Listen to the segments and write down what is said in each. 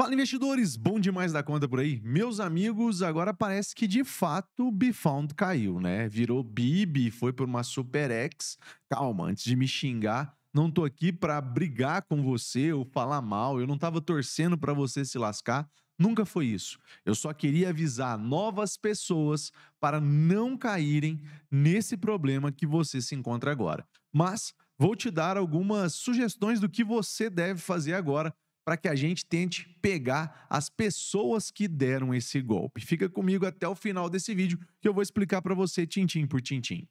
Fala investidores, bom demais da conta por aí. Meus amigos, agora parece que de fato o BeFound caiu, né? Virou BIB, foi por uma Super X. Calma, antes de me xingar, não tô aqui para brigar com você ou falar mal. Eu não tava torcendo para você se lascar. Nunca foi isso. Eu só queria avisar novas pessoas para não caírem nesse problema que você se encontra agora. Mas vou te dar algumas sugestões do que você deve fazer agora para que a gente tente pegar as pessoas que deram esse golpe. Fica comigo até o final desse vídeo que eu vou explicar para você tintim por tintim.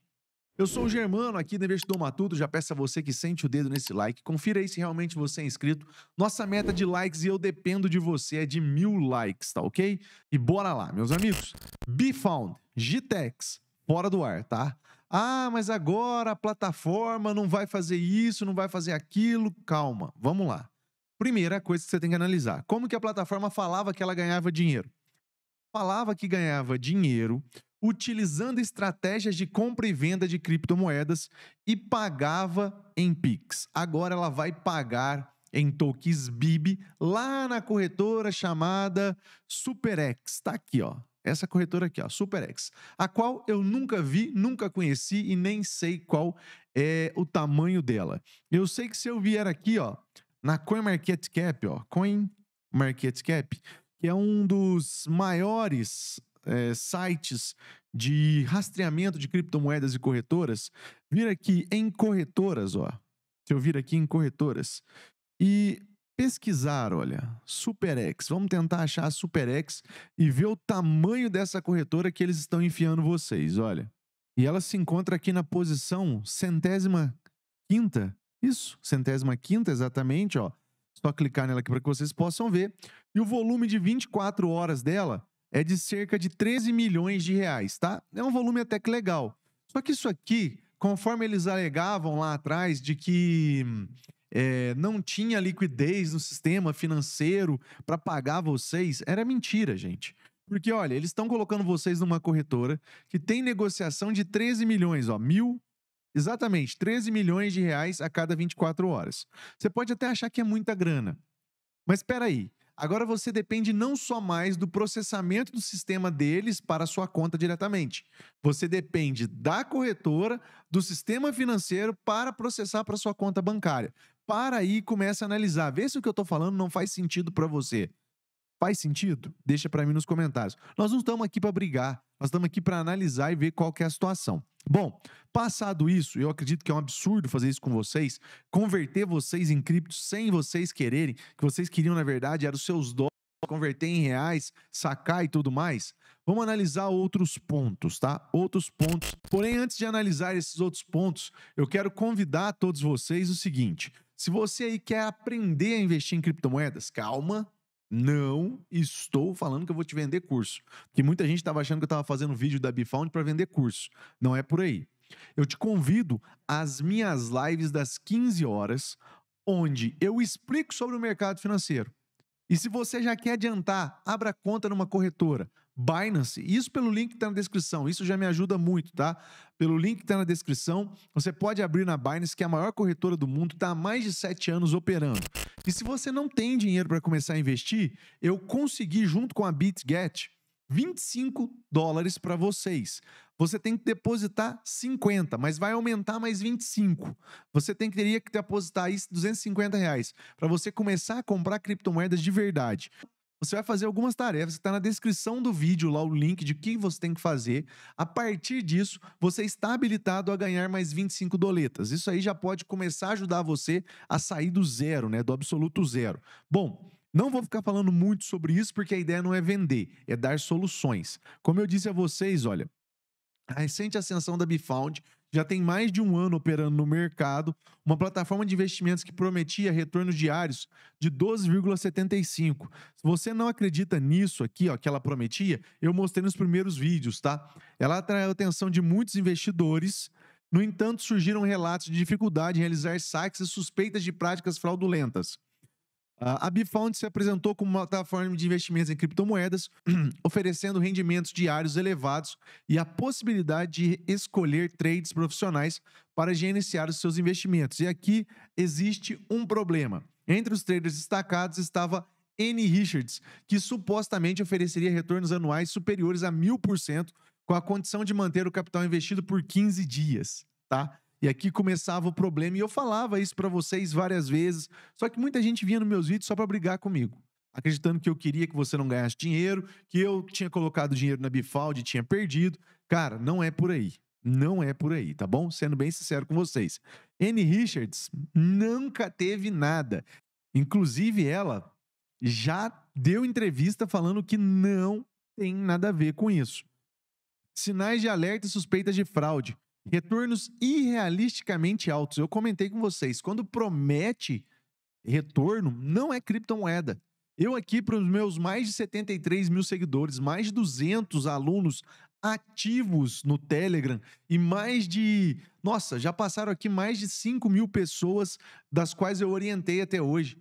Eu sou o Germano aqui do Investidor Matuto, já peço a você que sente o dedo nesse like, confira aí se realmente você é inscrito. Nossa meta de likes e eu dependo de você é de mil likes, tá ok? E bora lá, meus amigos. BeFound, Gitex, fora do ar, tá? Ah, mas agora a plataforma não vai fazer isso, não vai fazer aquilo. Calma, vamos lá. Primeira coisa que você tem que analisar: como que a plataforma falava que ela ganhava dinheiro? Falava que ganhava dinheiro utilizando estratégias de compra e venda de criptomoedas e pagava em Pix. Agora ela vai pagar em tokens BIB lá na corretora chamada SuperX. Tá aqui, ó. Essa corretora aqui, ó, SuperX, a qual eu nunca vi, nunca conheci e nem sei qual é o tamanho dela. Eu sei que se eu vier aqui, ó, na CoinMarketCap, ó, CoinMarketCap, que é um dos maiores é, sites de rastreamento de criptomoedas e corretoras, vir aqui em corretoras, ó. Se eu vir aqui em corretoras e pesquisar, olha, SuperX. Vamos tentar achar a SuperX e ver o tamanho dessa corretora que eles estão enfiando vocês, olha. E ela se encontra aqui na posição centésima quinta isso, centésima quinta exatamente, ó. Só clicar nela aqui para que vocês possam ver. E o volume de 24 horas dela é de cerca de 13 milhões de reais, tá? É um volume até que legal. Só que isso aqui, conforme eles alegavam lá atrás de que é, não tinha liquidez no sistema financeiro para pagar vocês, era mentira, gente. Porque, olha, eles estão colocando vocês numa corretora que tem negociação de 13 milhões, ó, mil Exatamente, 13 milhões de reais a cada 24 horas. Você pode até achar que é muita grana. Mas espera aí, agora você depende não só mais do processamento do sistema deles para a sua conta diretamente. Você depende da corretora, do sistema financeiro para processar para sua conta bancária. Para aí, começa a analisar, vê se o que eu estou falando não faz sentido para você. Faz sentido? Deixa para mim nos comentários. Nós não estamos aqui para brigar, nós estamos aqui para analisar e ver qual é a situação. Bom, passado isso, eu acredito que é um absurdo fazer isso com vocês, converter vocês em cripto sem vocês quererem, que vocês queriam na verdade era os seus dólares converter em reais, sacar e tudo mais. Vamos analisar outros pontos, tá? Outros pontos. Porém, antes de analisar esses outros pontos, eu quero convidar todos vocês o seguinte: se você aí quer aprender a investir em criptomoedas, calma, não estou falando que eu vou te vender curso. Porque muita gente estava achando que eu estava fazendo vídeo da Bifound para vender curso. Não é por aí. Eu te convido às minhas lives das 15 horas, onde eu explico sobre o mercado financeiro. E se você já quer adiantar, abra conta numa corretora, Binance. Isso pelo link que está na descrição. Isso já me ajuda muito, tá? Pelo link que está na descrição, você pode abrir na Binance, que é a maior corretora do mundo, está há mais de 7 anos operando. E se você não tem dinheiro para começar a investir, eu consegui, junto com a BitGet, 25 dólares para vocês. Você tem que depositar 50, mas vai aumentar mais 25. Você tem, teria que depositar aí 250 reais para você começar a comprar criptomoedas de verdade. Você vai fazer algumas tarefas, está na descrição do vídeo lá o link de que você tem que fazer. A partir disso, você está habilitado a ganhar mais 25 doletas. Isso aí já pode começar a ajudar você a sair do zero, né, do absoluto zero. Bom, não vou ficar falando muito sobre isso porque a ideia não é vender, é dar soluções. Como eu disse a vocês, olha, a recente ascensão da Bifound já tem mais de um ano operando no mercado, uma plataforma de investimentos que prometia retornos diários de 12,75. Se você não acredita nisso aqui, ó, que ela prometia, eu mostrei nos primeiros vídeos, tá? Ela atraiu a atenção de muitos investidores. No entanto, surgiram relatos de dificuldade em realizar saques e suspeitas de práticas fraudulentas. Ah, a Bifound se apresentou como uma plataforma de investimentos em criptomoedas, oferecendo rendimentos diários elevados e a possibilidade de escolher trades profissionais para gerenciar os seus investimentos. E aqui existe um problema. Entre os traders destacados estava N. Richards, que supostamente ofereceria retornos anuais superiores a 1000%, com a condição de manter o capital investido por 15 dias. Tá? E aqui começava o problema e eu falava isso para vocês várias vezes, só que muita gente vinha nos meus vídeos só para brigar comigo, acreditando que eu queria que você não ganhasse dinheiro, que eu tinha colocado dinheiro na Bifaldi, tinha perdido. Cara, não é por aí. Não é por aí, tá bom? Sendo bem sincero com vocês. Anne Richards nunca teve nada. Inclusive ela já deu entrevista falando que não tem nada a ver com isso. Sinais de alerta e suspeitas de fraude. Retornos irrealisticamente altos. Eu comentei com vocês, quando promete retorno, não é criptomoeda. Eu aqui, para os meus mais de 73 mil seguidores, mais de 200 alunos ativos no Telegram e mais de. Nossa, já passaram aqui mais de 5 mil pessoas, das quais eu orientei até hoje.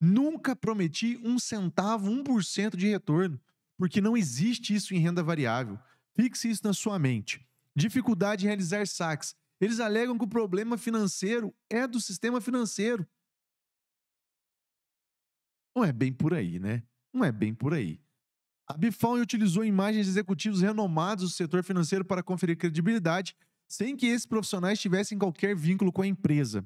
Nunca prometi um centavo, 1% de retorno, porque não existe isso em renda variável. Fixe isso na sua mente dificuldade em realizar saques. Eles alegam que o problema financeiro é do sistema financeiro. Não é bem por aí, né? Não é bem por aí. A Bifão utilizou imagens de executivos renomados do setor financeiro para conferir credibilidade, sem que esses profissionais tivessem qualquer vínculo com a empresa.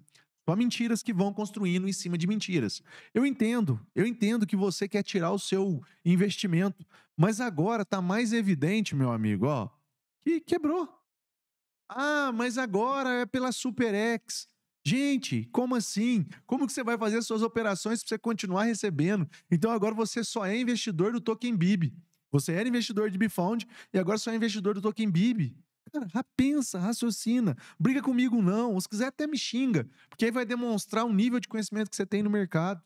Só mentiras que vão construindo em cima de mentiras. Eu entendo, eu entendo que você quer tirar o seu investimento, mas agora está mais evidente, meu amigo, ó, e quebrou. Ah, mas agora é pela SuperEx. Gente, como assim? Como que você vai fazer suas operações para você continuar recebendo? Então agora você só é investidor do token BIB. Você era investidor de Bifound e agora só é investidor do token BIB. Cara, pensa, raciocina. Briga comigo não, se quiser até me xinga, porque aí vai demonstrar o nível de conhecimento que você tem no mercado.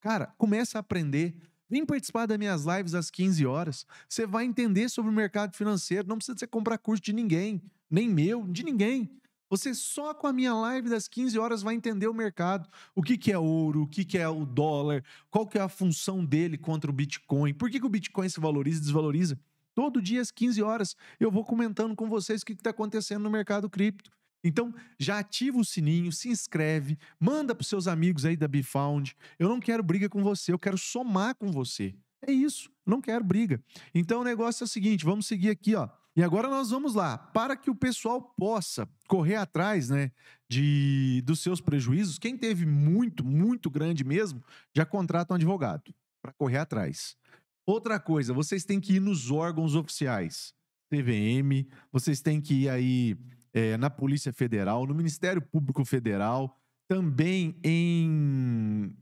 Cara, começa a aprender, Vem participar das minhas lives às 15 horas. Você vai entender sobre o mercado financeiro. Não precisa você comprar curso de ninguém, nem meu, de ninguém. Você só com a minha live das 15 horas vai entender o mercado, o que, que é ouro, o que, que é o dólar, qual que é a função dele contra o Bitcoin, por que, que o Bitcoin se valoriza e desvaloriza. Todo dia às 15 horas eu vou comentando com vocês o que está acontecendo no mercado cripto. Então, já ativa o sininho, se inscreve, manda para seus amigos aí da BeFound. Eu não quero briga com você, eu quero somar com você. É isso, não quero briga. Então, o negócio é o seguinte, vamos seguir aqui, ó. E agora nós vamos lá, para que o pessoal possa correr atrás, né, de dos seus prejuízos, quem teve muito, muito grande mesmo, já contrata um advogado para correr atrás. Outra coisa, vocês têm que ir nos órgãos oficiais. CVM, vocês têm que ir aí é, na Polícia Federal, no Ministério Público Federal, também em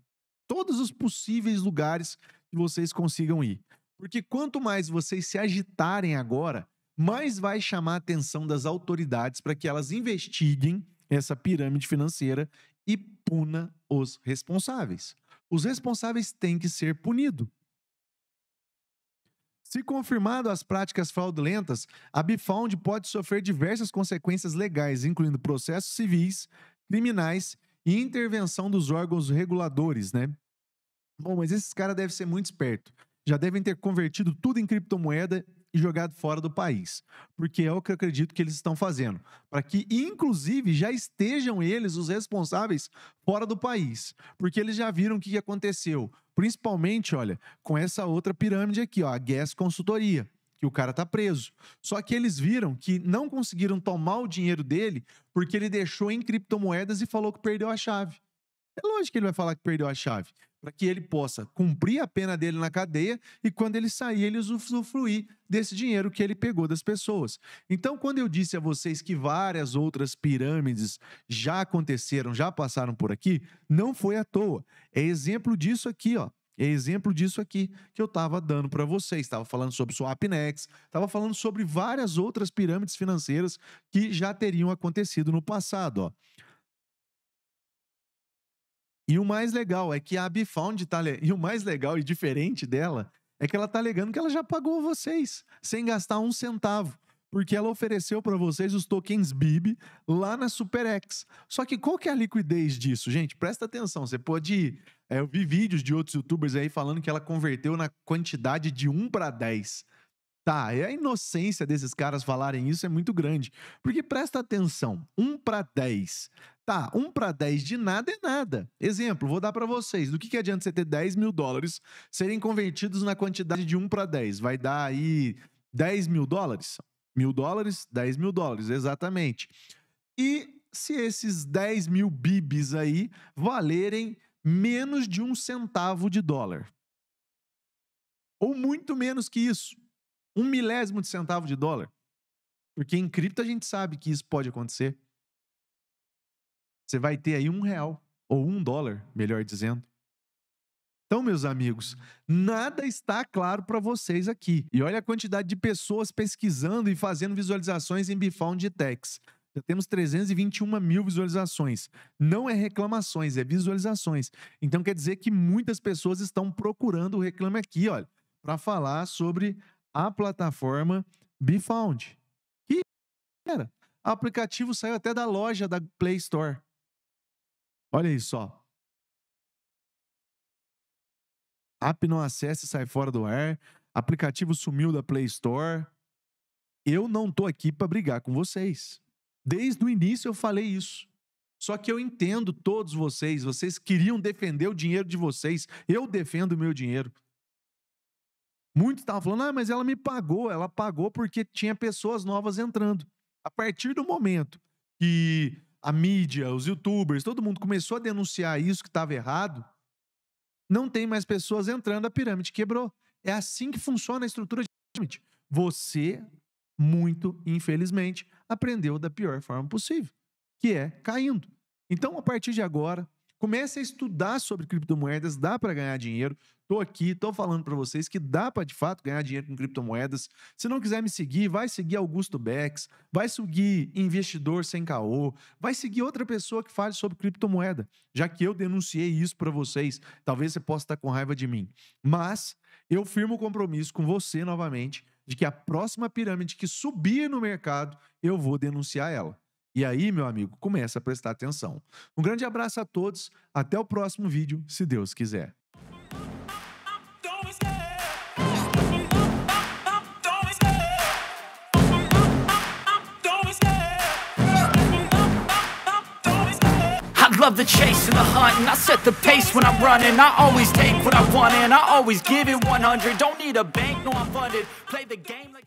todos os possíveis lugares que vocês consigam ir. Porque quanto mais vocês se agitarem agora, mais vai chamar a atenção das autoridades para que elas investiguem essa pirâmide financeira e puna os responsáveis. Os responsáveis têm que ser punidos. Se confirmado as práticas fraudulentas, a Bifound pode sofrer diversas consequências legais, incluindo processos civis, criminais e intervenção dos órgãos reguladores, né? Bom, mas esses caras devem ser muito espertos. Já devem ter convertido tudo em criptomoeda e jogado fora do país. Porque é o que eu acredito que eles estão fazendo. Para que, inclusive, já estejam eles, os responsáveis, fora do país. Porque eles já viram o que aconteceu. Principalmente, olha, com essa outra pirâmide aqui, ó, a Guess Consultoria que o cara tá preso. Só que eles viram que não conseguiram tomar o dinheiro dele porque ele deixou em criptomoedas e falou que perdeu a chave. É lógico que ele vai falar que perdeu a chave para que ele possa cumprir a pena dele na cadeia e quando ele sair, ele usufruir desse dinheiro que ele pegou das pessoas. Então, quando eu disse a vocês que várias outras pirâmides já aconteceram, já passaram por aqui, não foi à toa. É exemplo disso aqui, ó. É exemplo disso aqui que eu estava dando para vocês. Estava falando sobre Swapnex, estava falando sobre várias outras pirâmides financeiras que já teriam acontecido no passado. Ó. E o mais legal é que a Abifound tá. E o mais legal e diferente dela é que ela tá alegando que ela já pagou vocês, sem gastar um centavo. Porque ela ofereceu para vocês os tokens BIB lá na SuperX. Só que qual que é a liquidez disso, gente? Presta atenção, você pode. Ir. É, eu vi vídeos de outros youtubers aí falando que ela converteu na quantidade de 1 para 10. Tá, e a inocência desses caras falarem isso é muito grande. Porque presta atenção, 1 para 10. Tá, 1 para 10 de nada é nada. Exemplo, vou dar para vocês. Do que, que adianta você ter 10 mil dólares serem convertidos na quantidade de 1 para 10? Vai dar aí 10 mil dólares? Mil dólares? 10 mil dólares, exatamente. E se esses 10 mil bibis aí valerem menos de um centavo de dólar? Ou muito menos que isso? Um milésimo de centavo de dólar. Porque em cripto a gente sabe que isso pode acontecer. Você vai ter aí um real, ou um dólar, melhor dizendo. Então, meus amigos, nada está claro para vocês aqui. E olha a quantidade de pessoas pesquisando e fazendo visualizações em Bifound Tex. Já temos 321 mil visualizações. Não é reclamações, é visualizações. Então quer dizer que muitas pessoas estão procurando o Reclame Aqui, olha, para falar sobre a plataforma BeFound. Que era. O aplicativo saiu até da loja da Play Store. Olha aí só. App não acessa e sai fora do ar. Aplicativo sumiu da Play Store. Eu não tô aqui para brigar com vocês. Desde o início eu falei isso. Só que eu entendo todos vocês, vocês queriam defender o dinheiro de vocês. Eu defendo o meu dinheiro. Muitos estavam falando, ah, mas ela me pagou, ela pagou porque tinha pessoas novas entrando. A partir do momento que a mídia, os youtubers, todo mundo começou a denunciar isso que estava errado, não tem mais pessoas entrando, a pirâmide quebrou. É assim que funciona a estrutura de pirâmide. Você, muito infelizmente, aprendeu da pior forma possível, que é caindo. Então, a partir de agora, Comece a estudar sobre criptomoedas, dá para ganhar dinheiro. Tô aqui, tô falando para vocês que dá para de fato ganhar dinheiro com criptomoedas. Se não quiser me seguir, vai seguir Augusto Becks, vai seguir investidor sem caô, vai seguir outra pessoa que fale sobre criptomoeda, já que eu denunciei isso para vocês. Talvez você possa estar tá com raiva de mim, mas eu firmo o compromisso com você novamente de que a próxima pirâmide que subir no mercado, eu vou denunciar ela. E aí, meu amigo, começa a prestar atenção. Um grande abraço a todos, até o próximo vídeo, se Deus quiser. love the chase and the hunt and I set the pace when I'm running I always take what I want and I always give it 100 Don't need a bank, no I'm funded Play the game like